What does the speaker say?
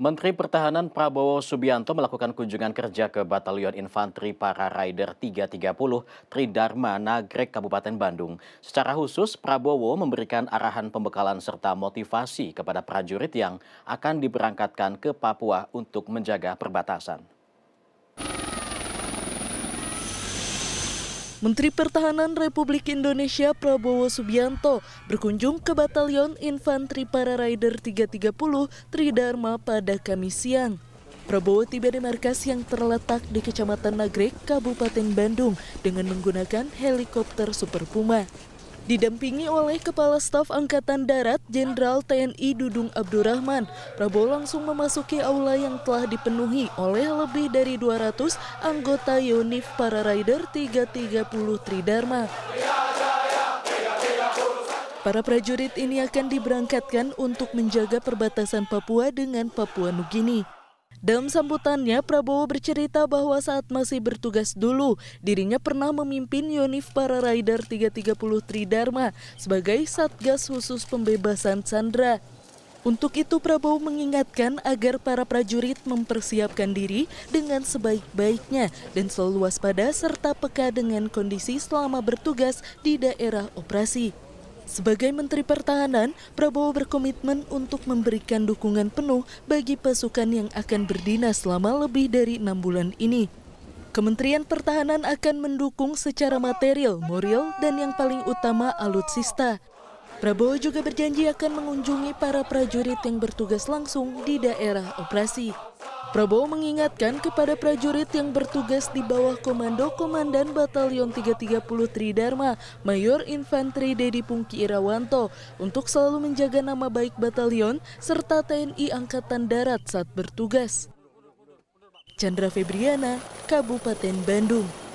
Menteri Pertahanan Prabowo Subianto melakukan kunjungan kerja ke Batalion Infanteri Para Rider 330 Tridharma Nagrek Kabupaten Bandung. Secara khusus, Prabowo memberikan arahan pembekalan serta motivasi kepada prajurit yang akan diberangkatkan ke Papua untuk menjaga perbatasan. Menteri Pertahanan Republik Indonesia Prabowo Subianto berkunjung ke Batalion Infanteri Para Rider 330 Tridharma pada Kamis siang. Prabowo tiba di markas yang terletak di Kecamatan Nagrek, Kabupaten Bandung dengan menggunakan helikopter Super Puma. Didampingi oleh Kepala Staf Angkatan Darat Jenderal TNI Dudung Abdurrahman, Prabowo langsung memasuki aula yang telah dipenuhi oleh lebih dari 200 anggota Yonif para rider 330 Tridharma. Para prajurit ini akan diberangkatkan untuk menjaga perbatasan Papua dengan Papua Nugini. Dalam sambutannya, Prabowo bercerita bahwa saat masih bertugas dulu, dirinya pernah memimpin Yonif para rider 330 Tridharma sebagai Satgas khusus pembebasan Sandra. Untuk itu Prabowo mengingatkan agar para prajurit mempersiapkan diri dengan sebaik-baiknya dan selalu waspada serta peka dengan kondisi selama bertugas di daerah operasi. Sebagai Menteri Pertahanan, Prabowo berkomitmen untuk memberikan dukungan penuh bagi pasukan yang akan berdinas selama lebih dari enam bulan ini. Kementerian Pertahanan akan mendukung secara material, moral, dan yang paling utama alutsista. Prabowo juga berjanji akan mengunjungi para prajurit yang bertugas langsung di daerah operasi. Prabowo mengingatkan kepada prajurit yang bertugas di bawah komando Komandan Batalion 330 Tridharma, Mayor Infanteri Dedi Pungki Irawanto, untuk selalu menjaga nama baik batalion serta TNI Angkatan Darat saat bertugas. Chandra Febriana, Kabupaten Bandung.